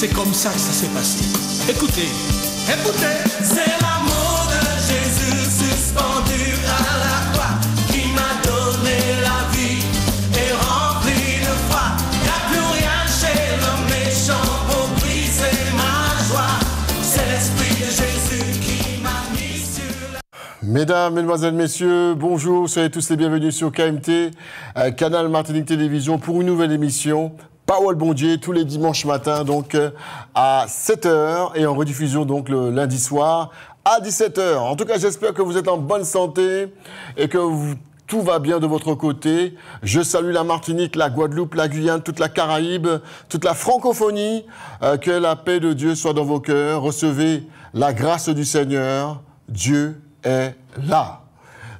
C'est comme ça que ça s'est passé. Écoutez, écoutez. C'est l'amour de Jésus suspendu à la croix qui m'a donné la vie et rempli de foi. Y'a plus rien chez le méchant pour briser ma joie. C'est l'esprit de Jésus qui m'a mis sur la. Mesdames, Mesdemoiselles, Messieurs, bonjour, soyez tous les bienvenus sur KMT, euh, Canal Martinique Télévision, pour une nouvelle émission Paul Bondier tous les dimanches matins donc euh, à 7h et en rediffusion donc le lundi soir à 17h. En tout cas, j'espère que vous êtes en bonne santé et que tout va bien de votre côté. Je salue la Martinique, la Guadeloupe, la Guyane, toute la Caraïbe, toute la francophonie. Euh, que la paix de Dieu soit dans vos cœurs. Recevez la grâce du Seigneur. Dieu est là.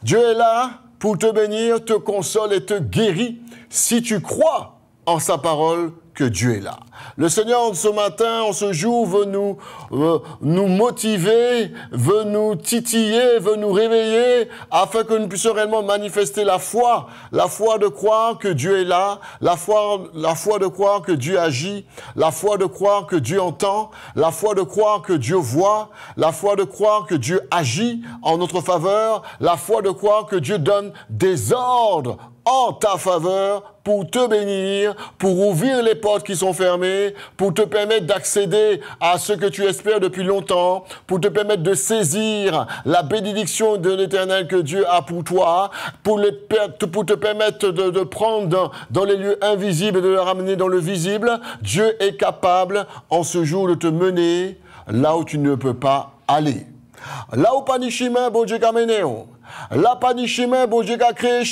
Dieu est là pour te bénir, te console et te guérir si tu crois en sa parole que Dieu est là. Le Seigneur, ce matin, en ce jour, veut nous, nous motiver, veut nous titiller, veut nous réveiller, afin que nous puissions réellement manifester la foi, la foi de croire que Dieu est là, la foi, la foi de croire que Dieu agit, la foi de croire que Dieu entend, la foi de croire que Dieu voit, la foi de croire que Dieu agit en notre faveur, la foi de croire que Dieu donne des ordres en ta faveur pour te bénir, pour ouvrir les portes qui sont fermées, pour te permettre d'accéder à ce que tu espères depuis longtemps, pour te permettre de saisir la bénédiction de l'éternel que Dieu a pour toi, pour, te permettre de, prendre dans, les lieux invisibles et de le ramener dans le visible. Dieu est capable en ce jour de te mener là où tu ne peux pas aller. Là où pas ni chemin, bon Dieu qu'a mené. Là pas ni créé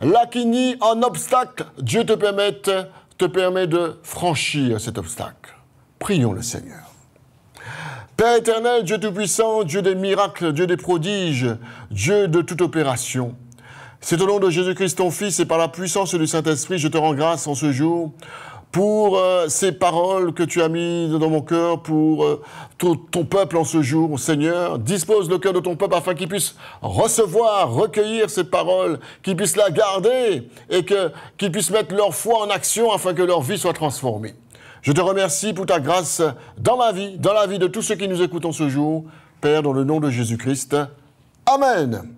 Là qui un obstacle, Dieu te permette, te permet de franchir cet obstacle. Prions le Seigneur. Père éternel, Dieu tout-puissant, Dieu des miracles, Dieu des prodiges, Dieu de toute opération. C'est au nom de Jésus-Christ, ton Fils, et par la puissance du Saint-Esprit, je te rends grâce en ce jour pour euh, ces paroles que tu as mises dans mon cœur, pour euh, ton peuple en ce jour, Seigneur. Dispose le cœur de ton peuple afin qu'il puisse recevoir, recueillir ces paroles, qu'il puisse la garder et qu'il puisse puissent mettre leur foi en action afin que leur vie soit transformée. Je te remercie pour ta grâce dans ma vie, dans la vie de tous ceux qui nous écoutent en ce jour. Père, dans le nom de Jésus-Christ. Amen.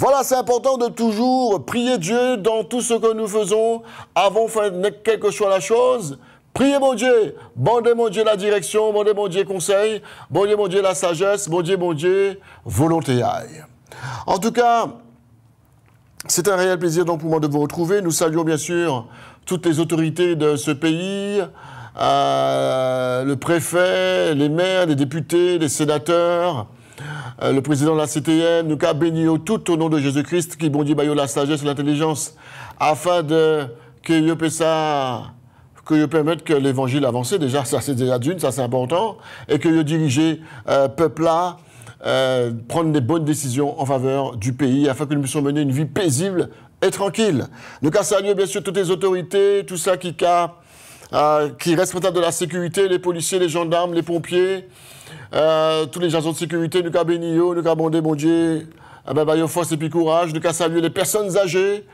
Voilà, c'est important de toujours prier Dieu dans tout ce que nous faisons avant quelque quelque soit la chose. Priez mon Dieu, bon mon Dieu la direction, bon mon Dieu conseil, bon mon Dieu la sagesse, bon Dieu, mon Dieu volonté. En tout cas, c'est un réel plaisir donc pour moi de vous retrouver. Nous saluons bien sûr toutes les autorités de ce pays, euh, le préfet, les maires, les députés, les sénateurs, euh, le président de la CTN, nous bénissons tout au nom de Jésus-Christ qui bondit la sagesse et l'intelligence afin de que que permette que l'évangile avance déjà, ça c'est déjà d'une, ça c'est important, et que je dirige euh, peuple là, euh, prendre des bonnes décisions en faveur du pays afin que nous puissions mener une vie paisible et tranquille. Nous saluer, bien sûr toutes les autorités, tout ça qui, qui est responsable de la sécurité, les policiers, les gendarmes, les pompiers, euh, tous les gens de sécurité, nous avons béni, nous avons bon Dieu, ah ben, bah, force et puis courage, nous avons les personnes âgées,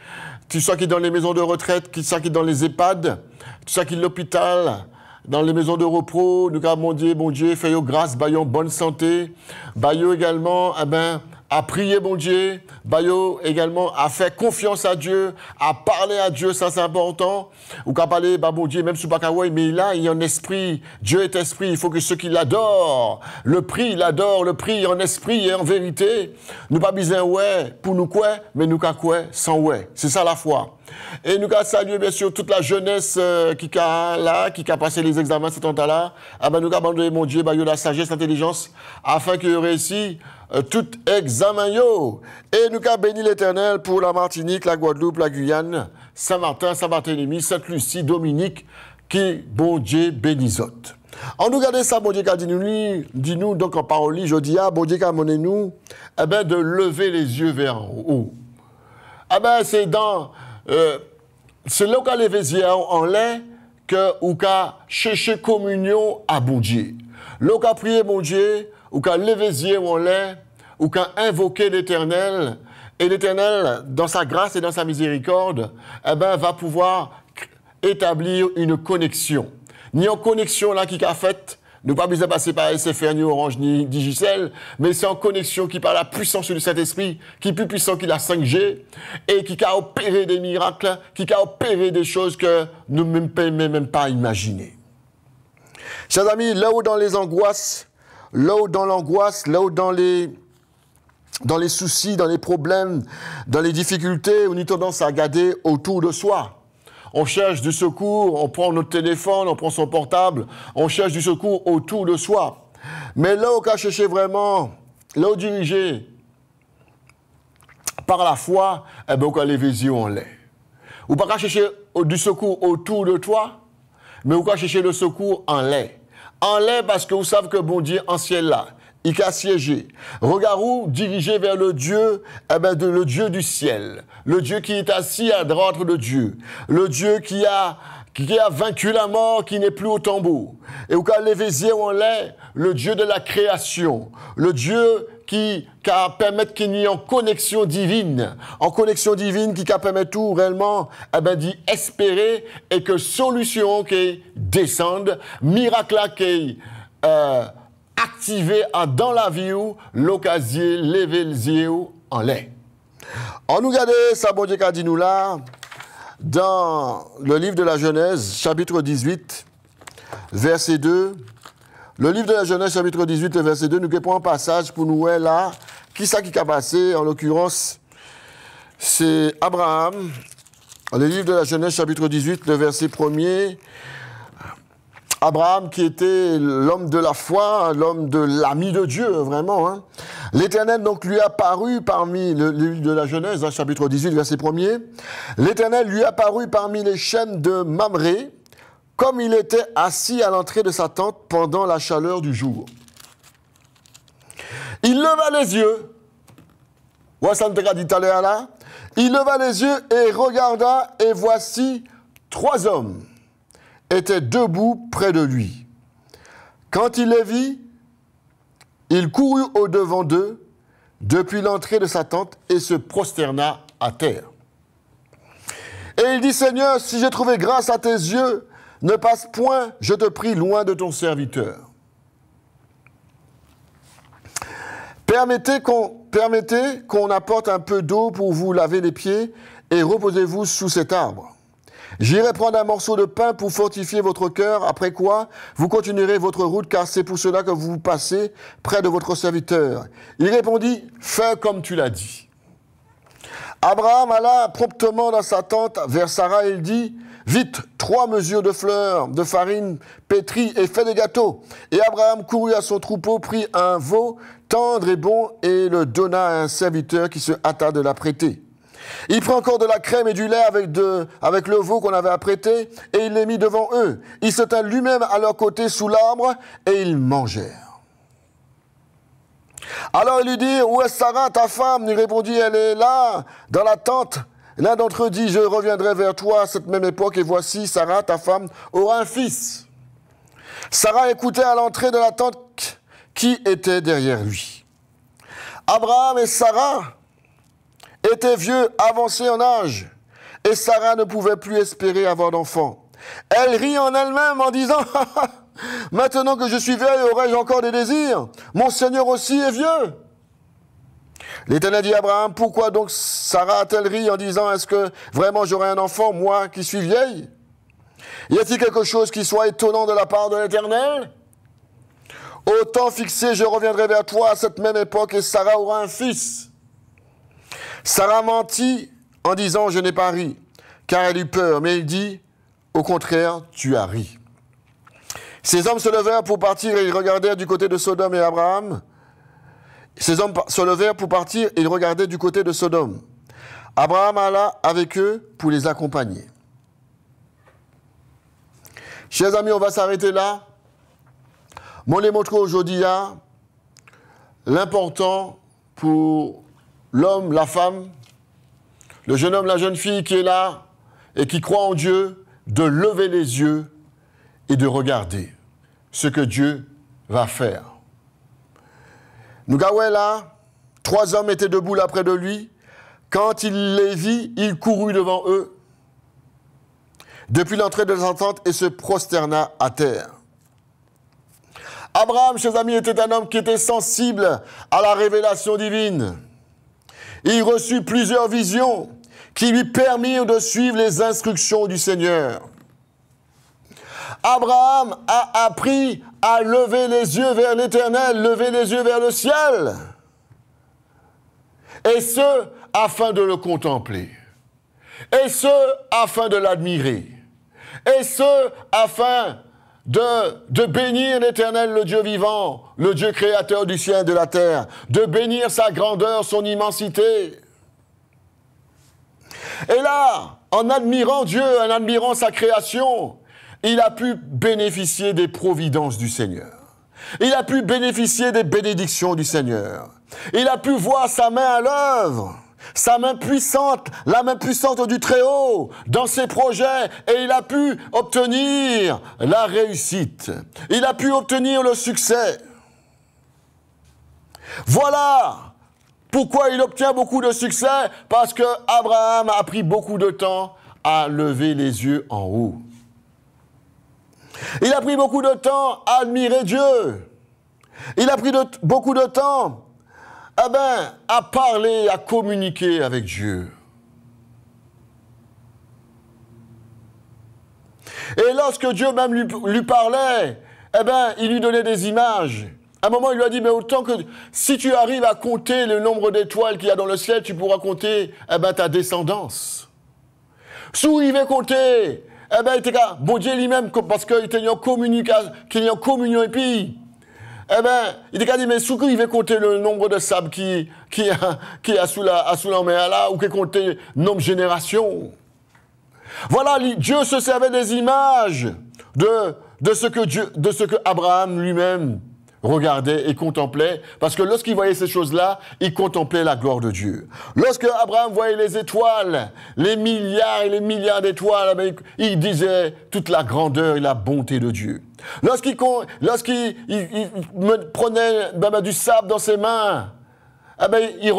qui sont qui dans les maisons de retraite, qui soit qui dans les EHPAD, qui soit qui l'hôpital, dans les maisons de repos, nous avons bon Dieu, bon Dieu, grâce, Bayon bonne santé, Bayon également, ah ben, à prier mon Dieu, Bayo également à faire confiance à Dieu, à parler à Dieu, ça c'est important. Ou qu'à parler, bah Dieu, même sous Bakaway, mais là, il y a un esprit. Dieu est esprit, il faut que ceux qui l'adorent, le prient, l'adorent, le prient en esprit et en vérité. Nous pas besoin ouais pour nous quoi, mais nous qu'à quoi sans ouais. C'est ça la foi. Et nous qu'à saluer bien sûr toute la jeunesse euh, qui a là, qui a passé les examens cet temps là. Ah ben, nous qu'à demander mon Dieu, bah, la sagesse, l'intelligence, afin qu'il réussisse euh, tout examen Et nous avons béni l'Éternel pour la Martinique, la Guadeloupe, la Guyane, Saint-Martin, Saint-Barthélemy, saint lucie Dominique, qui, bon Dieu, bénisote. En nous gardant, ça, bon Dieu, dit nous, dit nous donc en parole, je dis, ah, bon Dieu, nous, eh ben, de lever les yeux vers haut. Eh ben, c'est dans, euh, c'est là en l'air que, ou qu'a chercher communion à bon Dieu. prier, bon Dieu, ou qu'à lever où on l'est, ou qu'à invoquer l'Éternel, et l'Éternel, dans sa grâce et dans sa miséricorde, eh ben, va pouvoir établir une connexion. Ni en connexion là qui qu'a faite, ne pas besoin passer par SFR, ni Orange, ni Digicel, mais c'est en connexion qui par la puissance du Saint-Esprit, qui est plus puissant qu'il a 5G, et qui a opéré des miracles, qui a opéré des choses que nous ne pouvons même pas imaginer. Chers amis, là où dans les angoisses, là où dans l'angoisse, là où dans les, dans les soucis, dans les problèmes, dans les difficultés, on a tendance à regarder autour de soi. On cherche du secours, on prend notre téléphone, on prend son portable, on cherche du secours autour de soi. Mais là où on chercher vraiment, là où dirigé par la foi, eh bien, les visions en l'est. Ou pas chercher du secours autour de toi, mais on chercher le secours en lait. En l'air parce que vous savez que bon Dieu en ciel là, il a siégé. Regardez dirigé vers le Dieu, eh ben le Dieu du ciel, le Dieu qui est assis à droite de Dieu, le Dieu qui a qui a vaincu la mort, qui n'est plus au tombeau. Et au quand les on en l'est le Dieu de la création, le Dieu qui qui permettre qu'il y ait une connexion divine. En connexion divine qui permet tout réellement eh ben, d'y espérer et que solution qui descende, miracle qui euh, activé dans la vie ou l'occasion lever en l'air. On nous regarde ça bon dit nous là dans le livre de la Genèse chapitre 18 verset 2 le livre de la Genèse, chapitre 18, le verset 2, nous répond un passage pour nous, est là, qui ça qui a passé, en l'occurrence, c'est Abraham. Le livre de la Genèse, chapitre 18, le verset 1er, Abraham qui était l'homme de la foi, l'homme de l'ami de Dieu, vraiment. Hein. L'Éternel donc lui apparu parmi, le livre de la Genèse, hein, chapitre 18, verset 1 l'Éternel lui apparut parmi les chaînes de Mamré, comme il était assis à l'entrée de sa tente pendant la chaleur du jour. Il leva les yeux. dit là. Il leva les yeux et regarda, et voici trois hommes étaient debout près de lui. Quand il les vit, il courut au-devant d'eux depuis l'entrée de sa tente et se prosterna à terre. Et il dit, Seigneur, si j'ai trouvé grâce à tes yeux, ne passe point, je te prie, loin de ton serviteur. Permettez qu'on apporte un peu d'eau pour vous laver les pieds et reposez-vous sous cet arbre. J'irai prendre un morceau de pain pour fortifier votre cœur, après quoi vous continuerez votre route, car c'est pour cela que vous passez près de votre serviteur. Il répondit, fais comme tu l'as dit. Abraham alla promptement dans sa tente vers Sarah et il dit, Vite, trois mesures de fleurs, de farine, pétrie et fait des gâteaux. Et Abraham courut à son troupeau, prit un veau tendre et bon et le donna à un serviteur qui se hâta de l'apprêter. Il prit encore de la crème et du lait avec, le veau qu'on avait apprêté et il les mit devant eux. Il se tint lui-même à leur côté sous l'arbre et ils mangèrent. Alors il lui dit, où est Sarah, ta femme Il répondit, elle est là, dans la tente L'un d'entre eux dit, je reviendrai vers toi à cette même époque, et voici, Sarah, ta femme, aura un fils. Sarah écoutait à l'entrée de la tente qui était derrière lui. Abraham et Sarah étaient vieux, avancés en âge, et Sarah ne pouvait plus espérer avoir d'enfant. Elle rit en elle-même en disant, maintenant que je suis vieille, aurai je encore des désirs Mon Seigneur aussi est vieux. L'Éternel dit à Abraham, pourquoi donc Sarah a-t-elle ri en disant, est-ce que vraiment j'aurai un enfant, moi qui suis vieille Y a-t-il quelque chose qui soit étonnant de la part de l'Éternel Au temps fixé, je reviendrai vers toi à cette même époque et Sarah aura un fils. Sarah mentit en disant, je n'ai pas ri, car elle eut peur, mais il dit, au contraire, tu as ri. Ces hommes se levèrent pour partir et ils regardèrent du côté de Sodome et Abraham. Ces hommes se levèrent pour partir et ils regardaient du côté de Sodome. Abraham alla avec eux pour les accompagner. Chers amis, on va s'arrêter là. Mon les aujourd'hui a l'important pour l'homme, la femme, le jeune homme, la jeune fille qui est là et qui croit en Dieu, de lever les yeux et de regarder ce que Dieu va faire là, trois hommes étaient debout là près de lui. Quand il les vit, il courut devant eux depuis l'entrée de la tente et se prosterna à terre. Abraham, ses amis, était un homme qui était sensible à la révélation divine. Il reçut plusieurs visions qui lui permirent de suivre les instructions du Seigneur. Abraham a appris à lever les yeux vers l'Éternel, lever les yeux vers le ciel. Et ce, afin de le contempler. Et ce, afin de l'admirer. Et ce, afin de, bénir l'Éternel, le Dieu vivant, le Dieu créateur du ciel et de la terre, de bénir sa grandeur, son immensité. Et là, en admirant Dieu, en admirant sa création, il a pu bénéficier des providences du Seigneur. Il a pu bénéficier des bénédictions du Seigneur. Il a pu voir sa main à l'œuvre, sa main puissante, la main puissante du Très-Haut dans ses projets et il a pu obtenir la réussite. Il a pu obtenir le succès. Voilà pourquoi il obtient beaucoup de succès, parce que Abraham a pris beaucoup de temps à lever les yeux en haut. Il a pris beaucoup de temps à admirer Dieu. Il a pris beaucoup de temps eh ben, à parler, à communiquer avec Dieu. Et lorsque Dieu même lui, parlait, eh ben, il lui donnait des images. À un moment, il lui a dit, mais autant que si tu arrives à compter le nombre d'étoiles qu'il y a dans le ciel, tu pourras compter eh ben, ta descendance. Sous il compter eh bien, il même, bon Dieu lui-même, parce qu'il était en communication, qu'il communion et puis. Eh bien, il était dit, mais sous qui il veut compter le nombre de sables qui, qui, a, qui a sous la, sous la mer là, ou qui compter nombre de générations. Voilà, Dieu se servait des images de, de ce que Dieu, de ce que Abraham lui-même regardait et contemplait, parce que lorsqu'il voyait ces choses-là, il contemplait la gloire de Dieu. Lorsque Abraham voyait les étoiles, les milliards et les milliards d'étoiles, il disait toute la grandeur et la bonté de Dieu. Lorsqu'il prenait ben, ben, du sable dans ses mains, eh ben, il,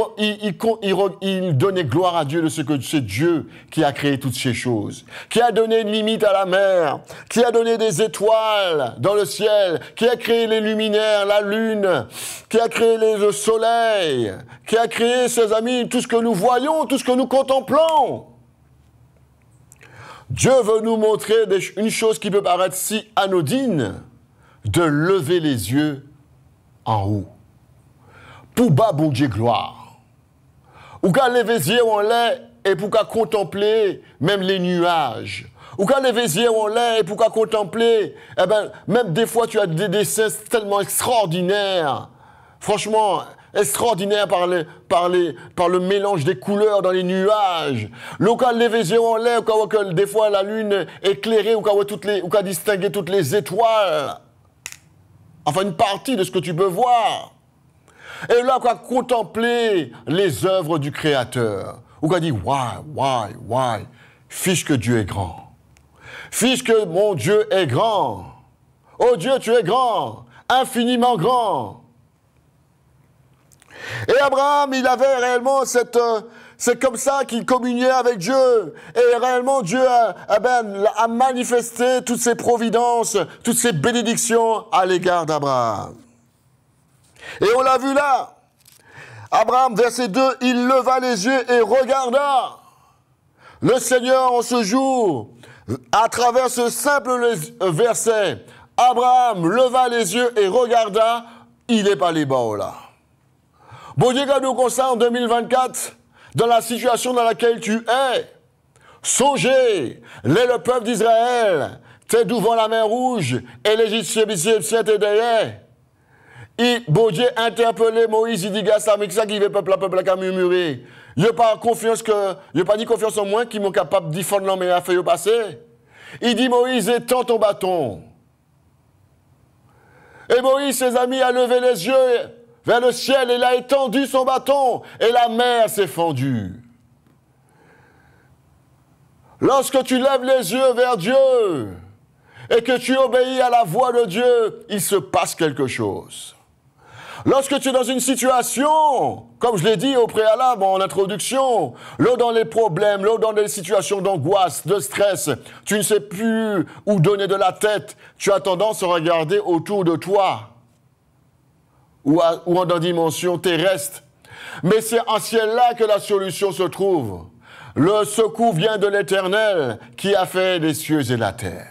il, donnait gloire à Dieu de ce que c'est Dieu qui a créé toutes ces choses, qui a donné une limite à la mer, qui a donné des étoiles dans le ciel, qui a créé les luminaires, la lune, qui a créé le soleil, qui a créé, ses amis, tout ce que nous voyons, tout ce que nous contemplons. Dieu veut nous montrer une chose qui peut paraître si anodine, de lever les yeux en haut pour bas, bon Dieu, gloire. Ou qu'à lever les en l'air et pour qu'à contempler même les nuages. Ou qu'à lever les en l'air et pour qu'à contempler, eh ben, même des fois, tu as des dessins tellement extraordinaires. Franchement, extraordinaires par, les, par, le mélange des couleurs dans les nuages. Local lever les yeux en l'air, que des fois la lune éclairée, ou quand toutes les, ou distinguer toutes les étoiles. Enfin, une partie de ce que tu peux voir. Et là, on contempler les œuvres du Créateur. ou va dire, why, why, why. Fiche que Dieu est grand. Fiche que mon Dieu est grand. Oh Dieu, tu es grand, infiniment grand. Et Abraham, il avait réellement cette... Euh, c'est comme ça qu'il communiait avec Dieu. Et réellement, Dieu a eh ben, manifesté toutes ses providences, toutes ses bénédictions à l'égard d'Abraham. Et on l'a vu là. Abraham, verset 2, il leva les yeux et regarda. Le Seigneur en ce jour, à travers ce simple verset, Abraham leva les yeux et regarda, il est pas les oh là. Bon Dieu, quand nous concerne en 2024, dans la situation dans laquelle tu es, songez, l'est le peuple d'Israël, t'es devant la mer rouge, et l'Égyptien, t'es derrière. Et bon interpellé Moïse, il dit, gars, ça, mais ça veut peuple, peuple qui Il n'y a pas confiance que, il pas ni confiance en moi qui m'ont capable d'y fondre l'homme et à au passé. Il dit, Moïse, étends ton bâton. Et Moïse, ses amis, a levé les yeux vers le ciel, il a étendu son bâton et la mer s'est fendue. Lorsque tu lèves les yeux vers Dieu et que tu obéis à la voix de Dieu, il se passe quelque chose. Lorsque tu es dans une situation, comme je l'ai dit au préalable en introduction, l'eau dans les problèmes, l'eau dans les situations d'angoisse, de stress, tu ne sais plus où donner de la tête, tu as tendance à regarder autour de toi ou, ou en dimension terrestre. Mais c'est en ciel-là que la solution se trouve. Le secours vient de l'Éternel qui a fait les cieux et la terre.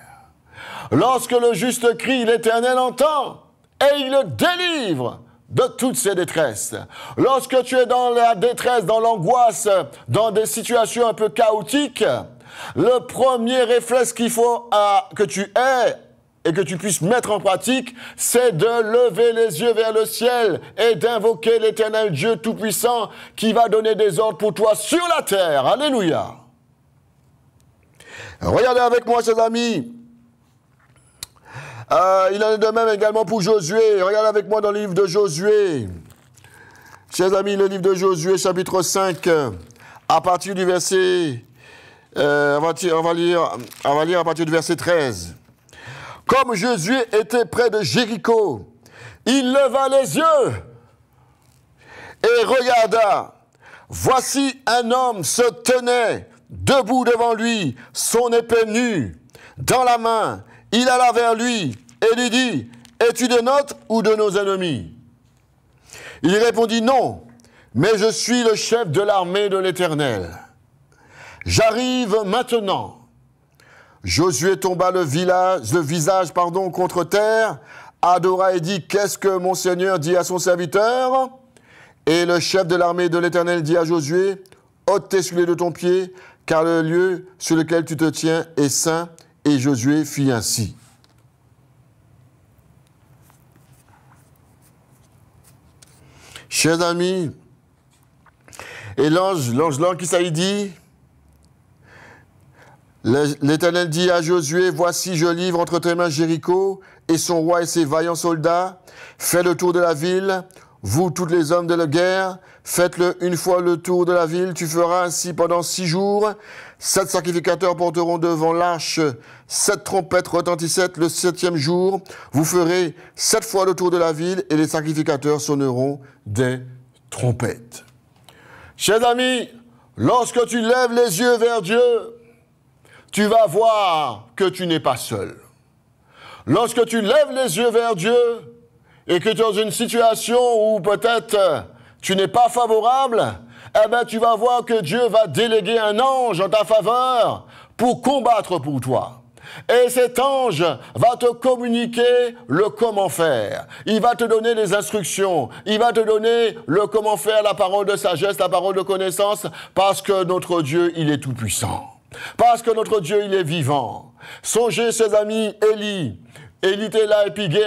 Lorsque le juste crie, l'Éternel entend et il le délivre de toutes ces détresses. Lorsque tu es dans la détresse, dans l'angoisse, dans des situations un peu chaotiques, le premier réflexe qu'il faut à, que tu aies et que tu puisses mettre en pratique, c'est de lever les yeux vers le ciel et d'invoquer l'éternel Dieu Tout-Puissant qui va donner des ordres pour toi sur la terre. Alléluia. Regardez avec moi, chers amis, ah, il en est de même également pour Josué. Regarde avec moi dans le livre de Josué. Chers amis, le livre de Josué, chapitre 5, à partir du verset... Euh, on, va, lire, à partir du verset 13. Comme Josué était près de Jéricho, il leva les yeux et regarda. Voici un homme se tenait debout devant lui, son épée nue, dans la main, il alla vers lui et lui dit, Es-tu de notre ou de nos ennemis Il répondit, Non, mais je suis le chef de l'armée de l'Éternel. J'arrive maintenant. Josué tomba le, visage pardon, contre terre, adora et dit, Qu'est-ce que mon Seigneur dit à son serviteur Et le chef de l'armée de l'Éternel dit à Josué, ôte tes souliers de ton pied, car le lieu sur lequel tu te tiens est saint. Et Josué fit ainsi. Chers amis, et l'ange, l'ange, l'ange qui ça dit, l'Éternel dit à Josué, voici je livre entre tes mains Jéricho et son roi et ses vaillants soldats, fais le tour de la ville, vous tous les hommes de la guerre, Faites-le une fois le tour de la ville. Tu feras ainsi pendant six jours. Sept sacrificateurs porteront devant l'arche sept trompettes retentissent le septième jour. Vous ferez sept fois le tour de la ville et les sacrificateurs sonneront des trompettes. Chers amis, lorsque tu lèves les yeux vers Dieu, tu vas voir que tu n'es pas seul. Lorsque tu lèves les yeux vers Dieu et que tu es dans une situation où peut-être tu n'es pas favorable, eh bien tu vas voir que Dieu va déléguer un ange en ta faveur pour combattre pour toi. Et cet ange va te communiquer le comment faire. Il va te donner les instructions. Il va te donner le comment faire, la parole de sagesse, la parole de connaissance, parce que notre Dieu, il est tout puissant. Parce que notre Dieu, il est vivant. Songez, ses amis, Élie. Élie la là et puis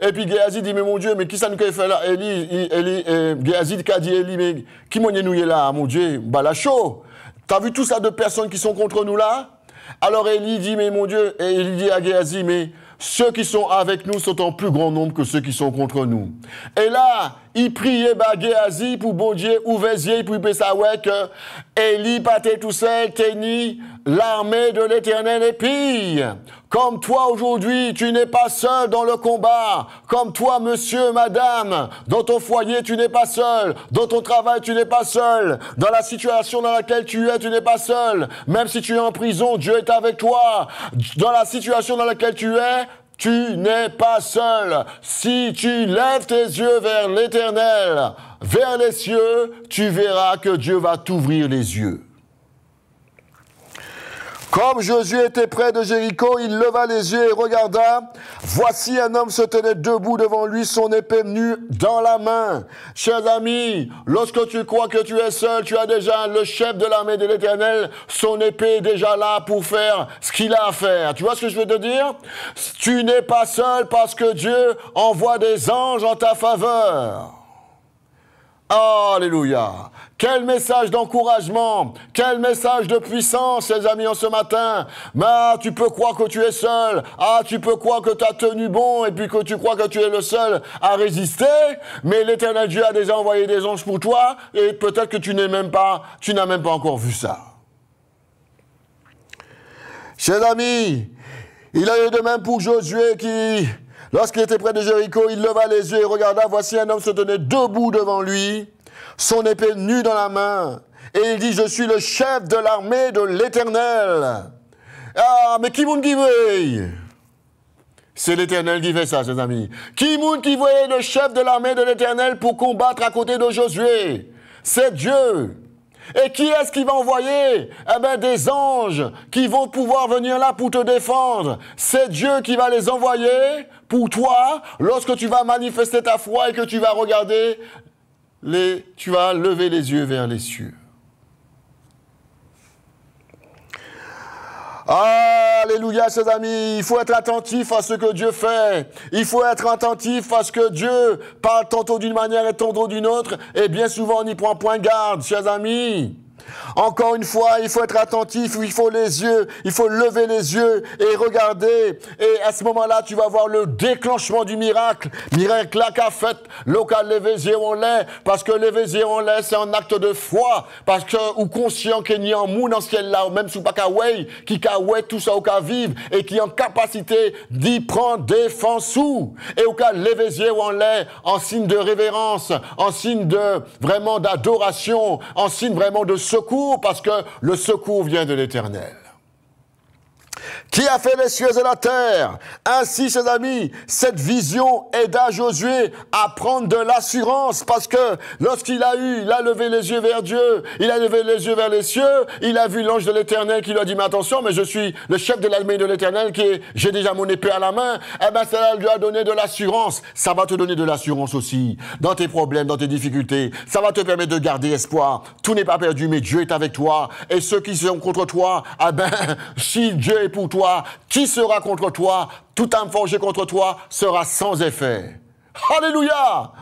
Et puis Géazi dit, mais mon Dieu, mais qui ça nous a fait là Eli, Eli, euh, Géazi dit, Eli, mais qui m'en nous là, mon Dieu Bah la chaud. T'as vu tout ça de personnes qui sont contre nous là Alors Eli dit, mais mon Dieu, et il dit à Géazi, mais ceux qui sont avec nous sont en plus grand nombre que ceux qui sont contre nous. Et là, il priait bah, Géazi pour bon Dieu, ou bah, ça, pour que Eli, Paté tout ça Kenny, L'armée de l'Éternel est Comme toi aujourd'hui, tu n'es pas seul dans le combat. Comme toi, monsieur, madame, dans ton foyer, tu n'es pas seul. Dans ton travail, tu n'es pas seul. Dans la situation dans laquelle tu es, tu n'es pas seul. Même si tu es en prison, Dieu est avec toi. Dans la situation dans laquelle tu es, tu n'es pas seul. Si tu lèves tes yeux vers l'éternel, vers les cieux, tu verras que Dieu va t'ouvrir les yeux. Comme Josué était près de Jéricho, il leva les yeux et regarda. Voici un homme se tenait debout devant lui, son épée nue dans la main. Chers amis, lorsque tu crois que tu es seul, tu as déjà le chef de l'armée de l'éternel. Son épée est déjà là pour faire ce qu'il a à faire. Tu vois ce que je veux te dire? Tu n'es pas seul parce que Dieu envoie des anges en ta faveur. Alléluia. Quel message d'encouragement, quel message de puissance, chers amis, en ce matin. Bah, tu peux croire que tu es seul. Ah, tu peux croire que tu as tenu bon et puis que tu crois que tu es le seul à résister. Mais l'éternel Dieu a déjà envoyé des anges pour toi et peut-être que tu n'es même pas, tu n'as même pas encore vu ça. Chers amis, il a eu de même pour Josué qui, Lorsqu'il était près de Jéricho, il leva les yeux et regarda, voici un homme se tenait debout devant lui, son épée nue dans la main. Et il dit, je suis le chef de l'armée de l'Éternel. Ah, mais qui m'ont dit c'est l'Éternel qui fait ça, ses amis. Qui m'ont qui voyait le chef de l'armée de l'Éternel pour combattre à côté de Josué C'est Dieu. Et qui est-ce qui va envoyer Eh ben, des anges qui vont pouvoir venir là pour te défendre. C'est Dieu qui va les envoyer pour toi lorsque tu vas manifester ta foi et que tu vas regarder les, tu vas lever les yeux vers les cieux. Alléluia, chers amis. Il faut être attentif à ce que Dieu fait. Il faut être attentif à ce que Dieu parle tantôt d'une manière et tantôt d'une autre. Et bien souvent, on n'y prend point garde, chers amis. Encore une fois, il faut être attentif, il faut les yeux, il faut lever les yeux et regarder. Et à ce moment-là, tu vas voir le déclenchement du miracle. Miracle là qu'a fait local l'évésé en l'est, parce que l'évésé en l'est, c'est un acte de foi, parce que ou conscient qu'il y a un monde ce ciel là, ou même sous Pakaway, qui kaway tout ça au cas vivre et qui est en capacité d'y prendre défense ou Et au cas ou en l'est, en signe de révérence, en signe de vraiment d'adoration, en signe vraiment de parce que le secours vient de l'Éternel qui a fait les cieux et la terre. Ainsi, ses amis, cette vision aida Josué à prendre de l'assurance parce que lorsqu'il a eu, il a levé les yeux vers Dieu, il a levé les yeux vers les cieux, il a vu l'ange de l'éternel qui lui a dit, mais attention, mais je suis le chef de l'armée de l'éternel qui j'ai déjà mon épée à la main. Eh ben, cela lui a donné de l'assurance. Ça va te donner de l'assurance aussi dans tes problèmes, dans tes difficultés. Ça va te permettre de garder espoir. Tout n'est pas perdu, mais Dieu est avec toi. Et ceux qui sont contre toi, eh ben, si Dieu est pour toi, qui sera contre toi, Tout âme forgée contre toi sera sans effet. Alléluia.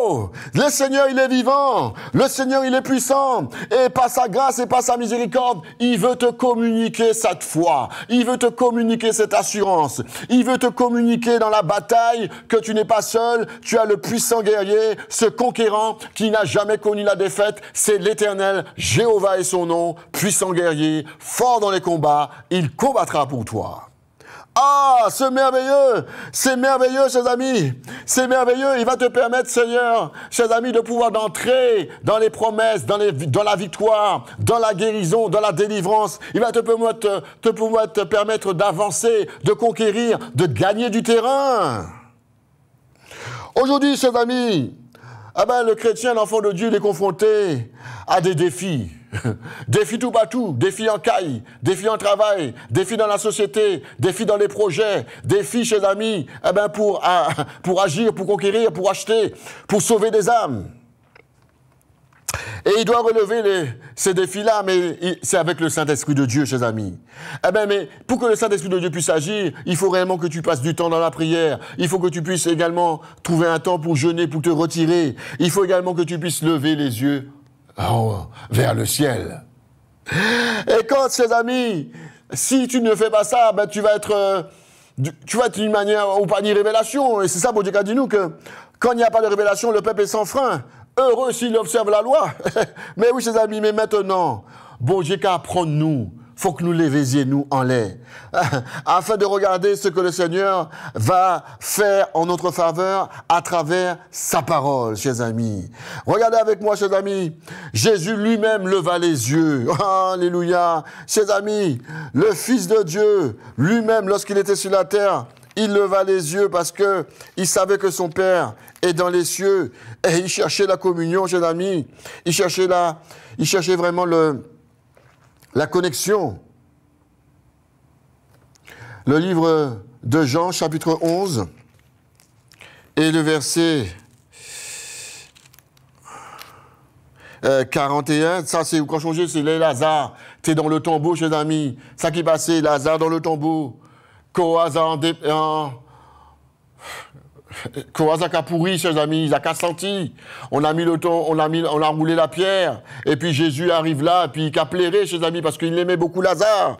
Oh, le Seigneur, il est vivant. Le Seigneur, il est puissant. Et par sa grâce et par sa miséricorde, il veut te communiquer cette foi. Il veut te communiquer cette assurance. Il veut te communiquer dans la bataille que tu n'es pas seul. Tu as le puissant guerrier, ce conquérant qui n'a jamais connu la défaite. C'est l'éternel. Jéhovah et son nom. Puissant guerrier, fort dans les combats. Il combattra pour toi. Ah, c'est merveilleux, c'est merveilleux, chers amis, c'est merveilleux. Il va te permettre, Seigneur, chers amis, de pouvoir d'entrer dans les promesses, dans, la victoire, dans la guérison, dans la délivrance. Il va te, permettre d'avancer, de conquérir, de gagner du terrain. Aujourd'hui, chers amis, ah ben, le chrétien, l'enfant de Dieu, il est confronté à des défis. défi tout tout défi en caille, défi en travail, défi dans la société, défi dans les projets, défi chez amis, eh ben pour, ah, pour agir, pour conquérir, pour acheter, pour sauver des âmes. Et il doit relever les, ces défis-là, mais c'est avec le Saint-Esprit de Dieu, chers amis. Eh ben, mais pour que le Saint-Esprit de Dieu puisse agir, il faut réellement que tu passes du temps dans la prière. Il faut que tu puisses également trouver un temps pour jeûner, pour te retirer. Il faut également que tu puisses lever les yeux Oh, vers le ciel. Et quand, ses amis, si tu ne fais pas ça, ben, tu vas être, euh, tu vas être une manière au panier révélation. Et c'est ça, bon dis nous que quand il n'y a pas de révélation, le peuple est sans frein. Heureux s'il observe la loi. mais oui, ses amis, mais maintenant, bon qu'à nous faut que nous levésiez nous en l'air, afin de regarder ce que le Seigneur va faire en notre faveur à travers sa parole, chers amis. Regardez avec moi, chers amis, Jésus lui-même leva les yeux. Alléluia. Chers amis, le Fils de Dieu, lui-même, lorsqu'il était sur la terre, il leva les yeux parce que il savait que son Père est dans les cieux et il cherchait la communion, chers amis. Il cherchait la, il cherchait vraiment le, la connexion. Le livre de Jean, chapitre 11, et le verset 41, euh, ça c'est quand changer, c'est les Lazare. T'es dans le tombeau, chers amis. Ça qui passait, Lazare dans le tombeau. hasard en, qu'on a pourri, ses amis, il a qu'à sentir. On a mis le ton, on a, mis, on roulé la pierre. Et puis Jésus arrive là, et puis il a plairé, ses amis, parce qu'il aimait beaucoup Lazare.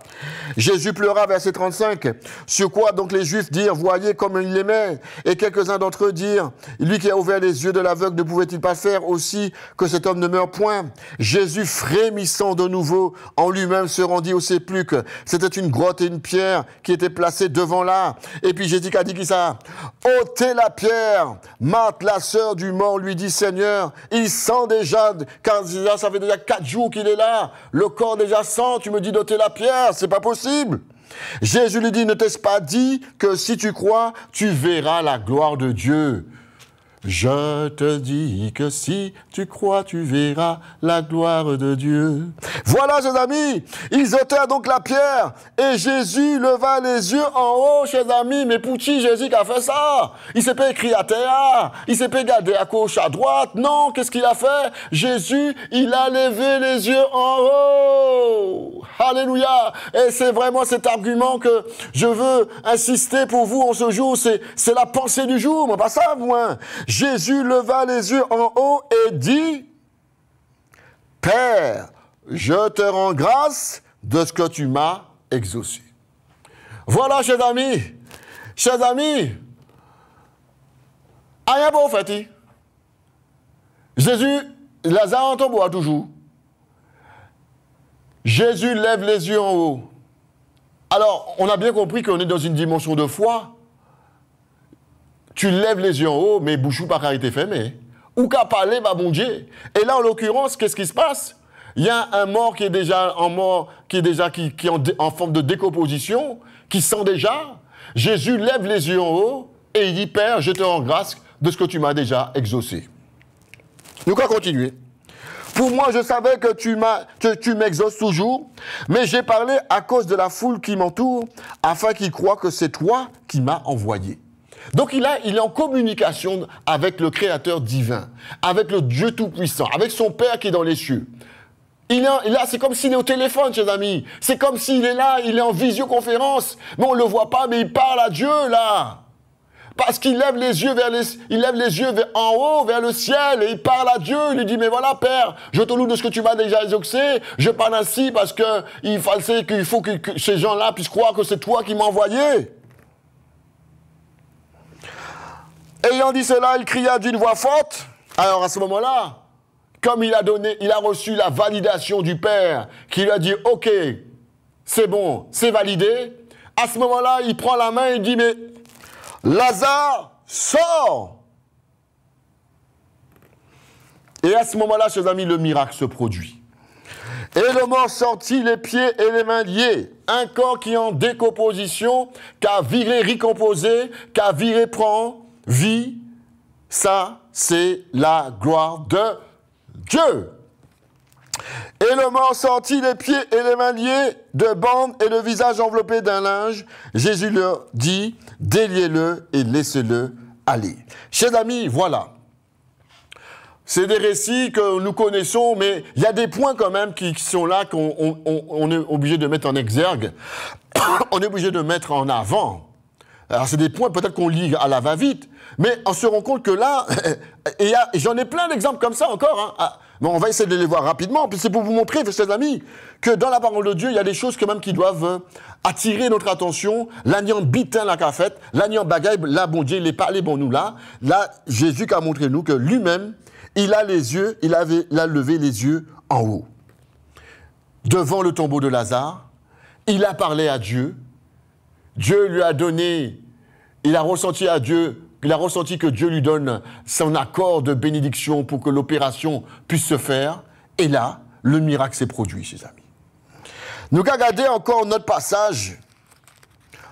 Jésus pleura, verset 35. Sur quoi donc les Juifs dirent, voyez comme il l'aimait. Et quelques-uns d'entre eux dirent, lui qui a ouvert les yeux de l'aveugle, ne pouvait-il pas faire aussi que cet homme ne meure point Jésus, frémissant de nouveau, en lui-même se rendit au sépulcre. C'était une grotte et une pierre qui étaient placées devant là. Et puis Jésus a dit qui ça Ôtez la Pierre. Marthe, la sœur du mort, lui dit, Seigneur, il sent déjà, car ça fait déjà quatre jours qu'il est là. Le corps déjà sent, tu me dis d'ôter la pierre, c'est pas possible. Jésus lui dit, ne t'est-ce pas dit que si tu crois, tu verras la gloire de Dieu. Je te dis que si tu crois, tu verras la gloire de Dieu. Voilà, chers amis, ils ôtèrent donc la pierre et Jésus leva les yeux en haut, chers amis. Mais pour Jésus qui a fait ça Il s'est pas écrit à terre, il s'est pas gardé à gauche, à droite. Non, qu'est-ce qu'il a fait Jésus, il a levé les yeux en haut. Alléluia. Et c'est vraiment cet argument que je veux insister pour vous en ce jour. C'est la pensée du jour, mais pas ça, moi. Jésus leva les yeux en haut et dit, Père, je te rends grâce de ce que tu m'as exaucé. Voilà, chers amis, chers amis, rien bon Fatih. Jésus, Lazare en tombe toujours. Jésus lève les yeux en haut. Alors, on a bien compris qu'on est dans une dimension de foi, tu lèves les yeux en haut, mais bouchou par carité fermé. Ou qu'à parler, va bon Et là, en l'occurrence, qu'est-ce qui se passe Il y a un mort qui est déjà en mort, qui est déjà qui, en, forme de décomposition, qui sent déjà. Jésus lève les yeux en haut et il dit Père, je te rends grâce de ce que tu m'as déjà exaucé. Nous allons continuer. Pour moi, je savais que tu, que tu m'exauces toujours, mais j'ai parlé à cause de la foule qui m'entoure, afin qu'ils croient que c'est toi qui m'as envoyé. Donc il, a, il est en communication avec le Créateur divin, avec le Dieu Tout-Puissant, avec son Père qui est dans les cieux. Il est là, c'est comme s'il est au téléphone, chers amis. C'est comme s'il est là, il est en visioconférence. Mais on ne le voit pas, mais il parle à Dieu, là. Parce qu'il lève les yeux vers les, il lève les yeux en haut, vers le ciel, et il parle à Dieu. Il lui dit, mais voilà, Père, je te loue de ce que tu m'as déjà exaucé. Je parle ainsi parce que il faut, qu'il faut que, que ces gens-là puissent croire que c'est toi qui m'as envoyé. Ayant dit cela, il cria d'une voix forte. Alors à ce moment-là, comme il a donné, il a reçu la validation du Père, qui lui a dit OK, c'est bon, c'est validé. À ce moment-là, il prend la main et dit Mais Lazare, sort. Et à ce moment-là, chers amis, le miracle se produit. Et le mort sortit les pieds et les mains liés. Un corps qui est en décomposition, viré, viré, qui a viré, prend, vie, ça, c'est la gloire de Dieu. Et le mort sortit les pieds et les mains liés de bandes et le visage enveloppé d'un linge. Jésus leur dit, déliez-le et laissez-le aller. Chers amis, voilà. C'est des récits que nous connaissons, mais il y a des points quand même qui, sont là qu'on est obligé de mettre en exergue, on est obligé de mettre en avant. Alors c'est des points peut-être qu'on lit à la va-vite, mais on se rend compte que là, j'en ai plein d'exemples comme ça encore. Hein. Ah, bon, on va essayer de les voir rapidement. Puis c'est pour vous montrer, chers amis, que dans la parole de Dieu, il y a des choses quand même qui doivent euh, attirer notre attention. L'agnan bitin la cafette, l'agnan bagaille, là, bon Dieu, il est parlé bon nous là. Là, Jésus a montré nous que lui-même, il a les yeux, il, avait, il a levé les yeux en haut. Devant le tombeau de Lazare, il a parlé à Dieu. Dieu lui a donné, il a ressenti à Dieu il a ressenti que Dieu lui donne son accord de bénédiction pour que l'opération puisse se faire. Et là, le miracle s'est produit, ses amis. Nous regardons encore notre passage,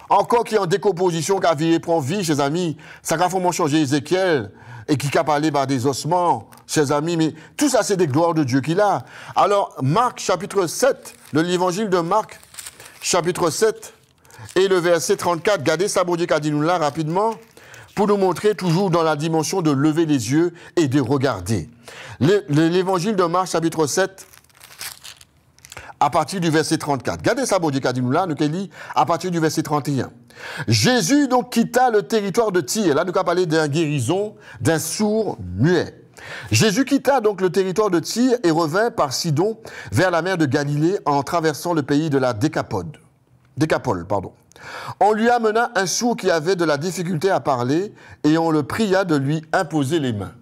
encore qui est en décomposition, qui a vie prend vie, ses amis. Ça a vraiment changé Ézéchiel et qui a parlé par des ossements, ses amis. Mais tout ça, c'est des gloires de Dieu qu'il a. Alors, Marc chapitre 7, de l'évangile de Marc chapitre 7 et le verset 34, gardez ça, bon rapidement pour nous montrer toujours dans la dimension de lever les yeux et de regarder. L'évangile de Marc, chapitre 7, à partir du verset 34. Gardez ça, dis nous là, nous dit à partir du verset 31. Jésus donc quitta le territoire de Tyr. Là, nous avons parlé d'un guérison, d'un sourd muet. Jésus quitta donc le territoire de Tyr et revint par Sidon vers la mer de Galilée en traversant le pays de la Décapode. Décapole, pardon. On lui amena un sourd qui avait de la difficulté à parler, et on le pria de lui imposer les mains.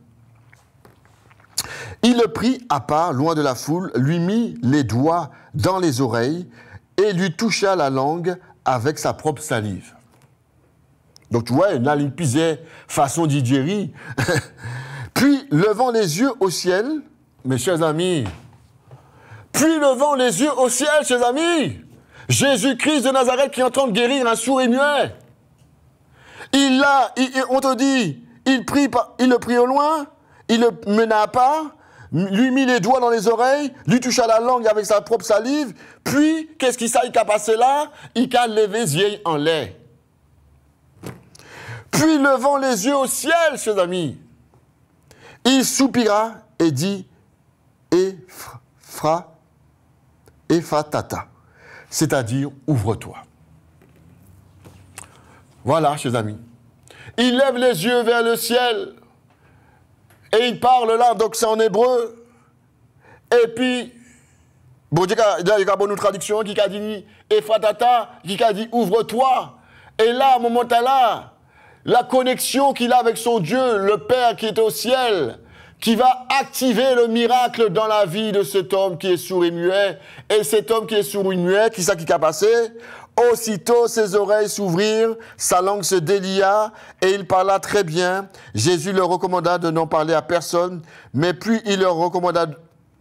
Il le prit à part, loin de la foule, lui mit les doigts dans les oreilles et lui toucha la langue avec sa propre salive. Donc tu vois, il pisait façon Didierie. puis, levant les yeux au ciel, mes chers amis, puis levant les yeux au ciel, chers amis, Jésus-Christ de Nazareth qui est en train de guérir un sourd et muet. Il l'a, on te dit, il, il le prit au loin, il le mena à lui mit les doigts dans les oreilles, lui toucha la langue avec sa propre salive, puis, qu'est-ce qu'il sait, a passé là Il a levé yeux en l'air. Puis, levant les yeux au ciel, chers amis, il soupira et dit, Ephra, Ephatata c'est-à-dire ouvre-toi. Voilà, chers amis. Il lève les yeux vers le ciel et il parle là, donc c'est en hébreu. Et puis, il y a une traduction qui a dit qui a dit ouvre-toi. Et là, à moment là, la connexion qu'il a avec son Dieu, le Père qui est au ciel, qui va activer le miracle dans la vie de cet homme qui est sourd et muet. Et cet homme qui est sourd et muet, qui ce qui a passé Aussitôt ses oreilles s'ouvrirent, sa langue se délia, et il parla très bien. Jésus leur recommanda de n'en parler à personne, mais puis il leur recommanda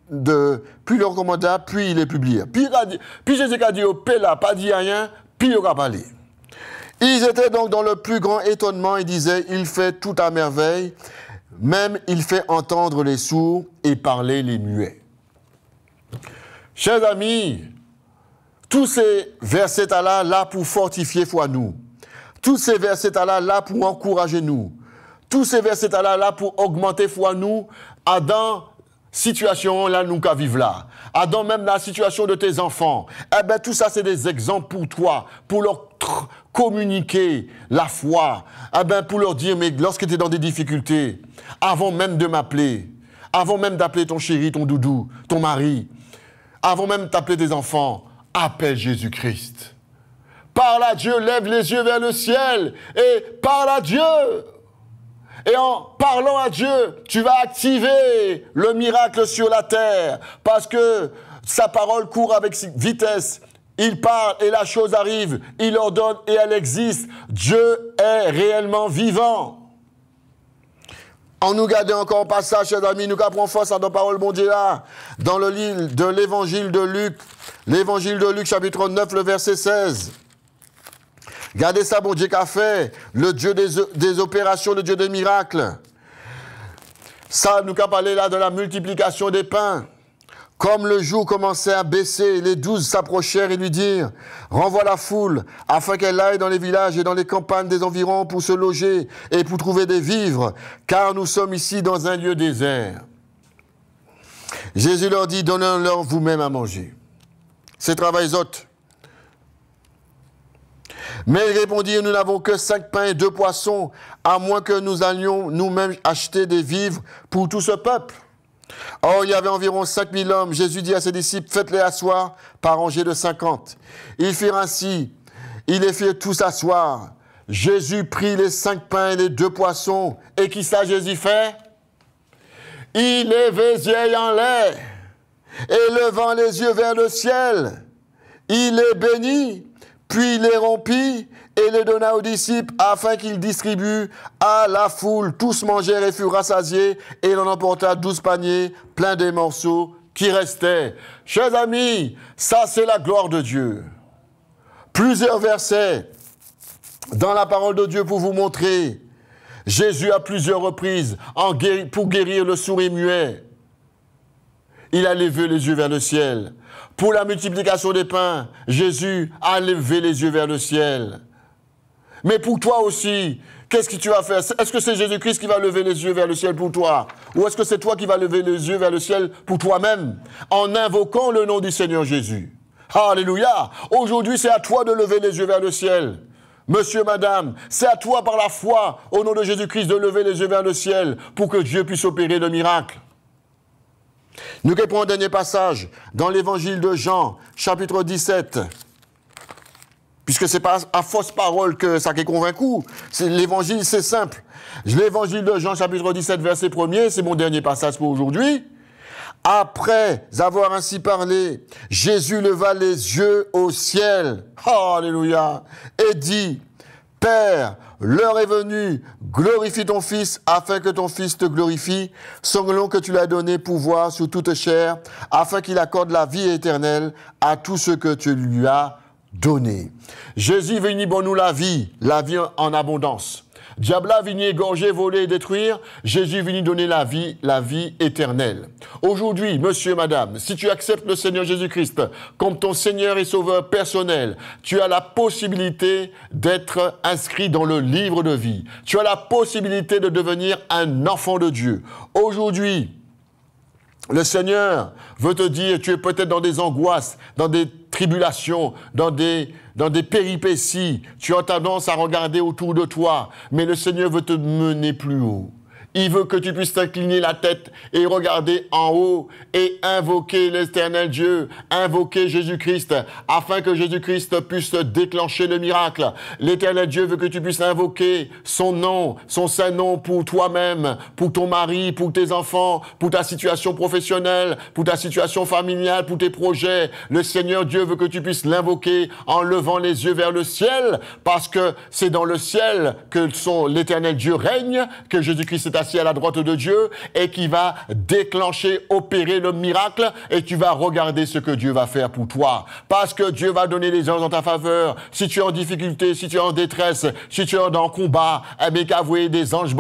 de, puis il leur recommanda, puis il les publia. Puis, Jésus a dit au pas dit rien, puis il aura parlé. Ils étaient donc dans le plus grand étonnement et disaient, il fait tout à merveille. Même il fait entendre les sourds et parler les muets. Chers amis, tous ces versets Allah là pour fortifier foi nous. Tous ces versets Allah là pour encourager nous. Tous ces versets Allah là pour augmenter foi nous Adam, situation là nous qu'à vivre là. Adam, même la situation de tes enfants. Eh bien tout ça c'est des exemples pour toi, pour leur communiquer la foi, ah ben pour leur dire, mais lorsque tu es dans des difficultés, avant même de m'appeler, avant même d'appeler ton chéri, ton doudou, ton mari, avant même d'appeler tes enfants, appelle Jésus-Christ. Parle à Dieu, lève les yeux vers le ciel et parle à Dieu. Et en parlant à Dieu, tu vas activer le miracle sur la terre parce que sa parole court avec vitesse il parle et la chose arrive, il ordonne et elle existe. Dieu est réellement vivant. En nous gardant encore au passage, chers amis, nous caprons force à nos paroles là. Dans le livre de l'évangile de Luc, l'évangile de Luc, chapitre 9, le verset 16. Gardez ça, mon Dieu qu'a fait, le Dieu des, des, opérations, le Dieu des miracles. Ça, nous qu'a parlé là de la multiplication des pains. Comme le jour commençait à baisser, les douze s'approchèrent et lui dirent, Renvoie la foule, afin qu'elle aille dans les villages et dans les campagnes des environs pour se loger et pour trouver des vivres, car nous sommes ici dans un lieu désert. Jésus leur dit, Donnez-leur vous-même à manger. C'est travail zote. Mais ils répondirent, nous n'avons que cinq pains et deux poissons, à moins que nous allions nous-mêmes acheter des vivres pour tout ce peuple. Or, oh, il y avait environ 5000 hommes. Jésus dit à ses disciples, faites-les asseoir par rangée de 50. Ils firent ainsi. Ils les firent tous asseoir. Jésus prit les cinq pains et les deux poissons. Et qu'est-ce que Jésus fait Il les en l'air. Et levant les yeux vers le ciel, il les bénit puis il les rompit et les donna aux disciples afin qu'ils distribuent à la foule. Tous mangèrent et furent rassasiés et en emporta douze paniers pleins des morceaux qui restaient. Chers amis, ça c'est la gloire de Dieu. Plusieurs versets dans la parole de Dieu pour vous montrer. Jésus a plusieurs reprises pour guérir le sourire muet. Il a levé les yeux vers le ciel. Pour la multiplication des pains, Jésus a levé les yeux vers le ciel. Mais pour toi aussi, qu'est-ce que tu vas faire Est-ce que c'est Jésus-Christ qui va lever les yeux vers le ciel pour toi Ou est-ce que c'est toi qui vas lever les yeux vers le ciel pour toi-même en invoquant le nom du Seigneur Jésus Alléluia Aujourd'hui, c'est à toi de lever les yeux vers le ciel. Monsieur, madame, c'est à toi par la foi, au nom de Jésus-Christ, de lever les yeux vers le ciel pour que Dieu puisse opérer le miracle. Nous répondons un dernier passage dans l'évangile de Jean, chapitre 17. Puisque c'est pas à fausse parole que ça qui est convaincu. L'évangile, c'est simple. L'évangile de Jean, chapitre 17, verset 1er, c'est mon dernier passage pour aujourd'hui. Après avoir ainsi parlé, Jésus leva les yeux au ciel. alléluia. Et dit, Père, l'heure est venue, glorifie ton Fils, afin que ton Fils te glorifie, selon que tu lui as donné pouvoir sur toute chair, afin qu'il accorde la vie éternelle à tout ce que tu lui as donné. Jésus, viens pour nous la vie, la vie en abondance. Diabla vigné voler et détruire. Jésus donner la vie, la vie éternelle. Aujourd'hui, monsieur, madame, si tu acceptes le Seigneur Jésus-Christ comme ton Seigneur et Sauveur personnel, tu as la possibilité d'être inscrit dans le livre de vie. Tu as la possibilité de devenir un enfant de Dieu. Aujourd'hui, le Seigneur veut te dire, tu es peut-être dans des angoisses, dans des tribulations, dans des, dans des péripéties. Tu as tendance à regarder autour de toi, mais le Seigneur veut te mener plus haut. Il veut que tu puisses t'incliner la tête et regarder en haut et invoquer l'éternel Dieu, invoquer Jésus-Christ, afin que Jésus-Christ puisse déclencher le miracle. L'éternel Dieu veut que tu puisses invoquer son nom, son saint nom pour toi-même, pour ton mari, pour tes enfants, pour ta situation professionnelle, pour ta situation familiale, pour tes projets. Le Seigneur Dieu veut que tu puisses l'invoquer en levant les yeux vers le ciel, parce que c'est dans le ciel que l'éternel Dieu règne, que Jésus-Christ est assis à la droite de Dieu et qui va déclencher, opérer le miracle et tu vas regarder ce que Dieu va faire pour toi. Parce que Dieu va donner les anges en ta faveur. Si tu es en difficulté, si tu es en détresse, si tu es en combat, eh bien, qu'avouer des anges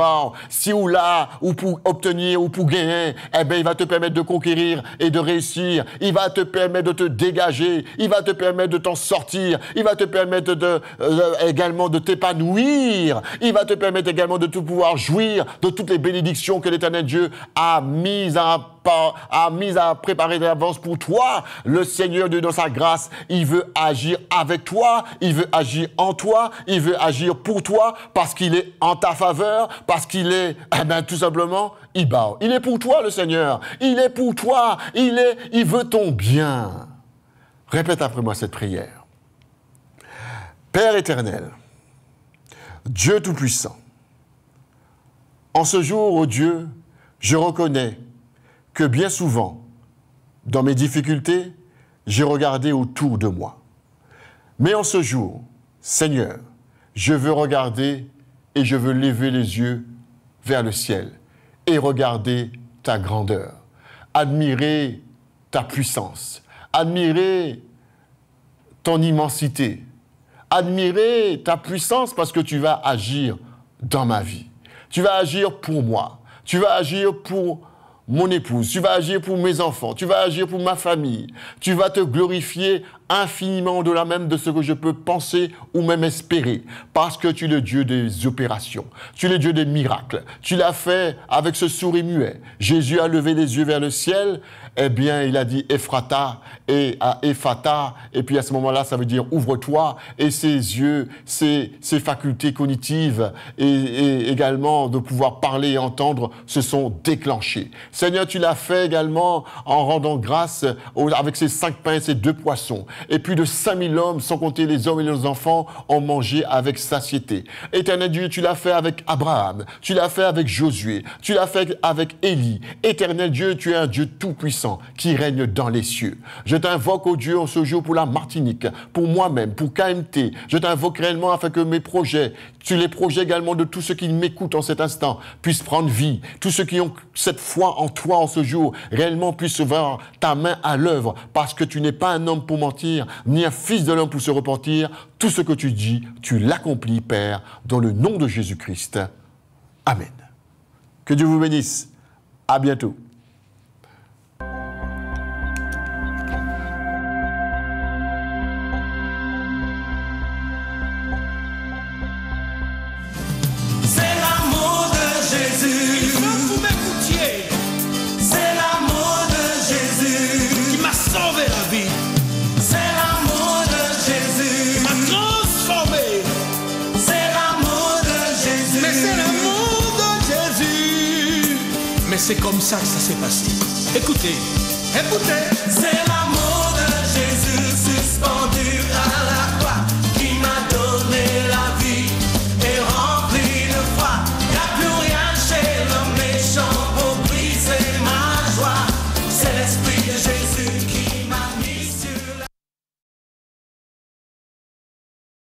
si ou là, ou pour obtenir, ou pour gagner, eh bien, il va te permettre de conquérir et de réussir. Il va te permettre de te dégager. Il va te permettre de t'en sortir. Il va te permettre de, euh, également de t'épanouir. Il va te permettre également de tout pouvoir jouir de tout les bénédictions que l'Éternel Dieu a mises à a à préparer d'avance pour toi. Le Seigneur Dieu, dans sa grâce, il veut agir avec toi, il veut agir en toi, il veut agir pour toi parce qu'il est en ta faveur, parce qu'il est, eh ben, tout simplement, il bat. Il est pour toi, le Seigneur. Il est pour toi. Il est, il veut ton bien. Répète après moi cette prière. Père éternel, Dieu Tout-Puissant, en ce jour, ô oh Dieu, je reconnais que bien souvent, dans mes difficultés, j'ai regardé autour de moi. Mais en ce jour, Seigneur, je veux regarder et je veux lever les yeux vers le ciel et regarder ta grandeur, admirer ta puissance, admirer ton immensité, admirer ta puissance parce que tu vas agir dans ma vie. Tu vas agir pour moi. Tu vas agir pour mon épouse. Tu vas agir pour mes enfants. Tu vas agir pour ma famille. Tu vas te glorifier infiniment au-delà même de ce que je peux penser ou même espérer. Parce que tu es le Dieu des opérations. Tu es le Dieu des miracles. Tu l'as fait avec ce sourire muet. Jésus a levé les yeux vers le ciel eh bien, il a dit Ephrata et à Ephata. Et puis à ce moment-là, ça veut dire ouvre-toi. Et ses yeux, ses, ses facultés cognitives et, également de pouvoir parler et entendre se sont déclenchés. Seigneur, tu l'as fait également en rendant grâce avec ses cinq pains et ces deux poissons. Et plus de 5000 hommes, sans compter les hommes et les enfants, ont mangé avec satiété. Éternel Dieu, tu l'as fait avec Abraham. Tu l'as fait avec Josué. Tu l'as fait avec Élie. Éternel Dieu, tu es un Dieu tout-puissant qui règne dans les cieux. Je t'invoque, au oh Dieu, en ce jour pour la Martinique, pour moi-même, pour KMT. Je t'invoque réellement afin que mes projets, tu les projets également de tous ceux qui m'écoutent en cet instant, puissent prendre vie. Tous ceux qui ont cette foi en toi en ce jour, réellement puissent voir ta main à l'œuvre, parce que tu n'es pas un homme pour mentir, ni un fils de l'homme pour se repentir. Tout ce que tu dis, tu l'accomplis, Père, dans le nom de Jésus-Christ. Amen. Que Dieu vous bénisse. À bientôt. C'est comme ça que ça s'est passé. Écoutez, écoutez, c'est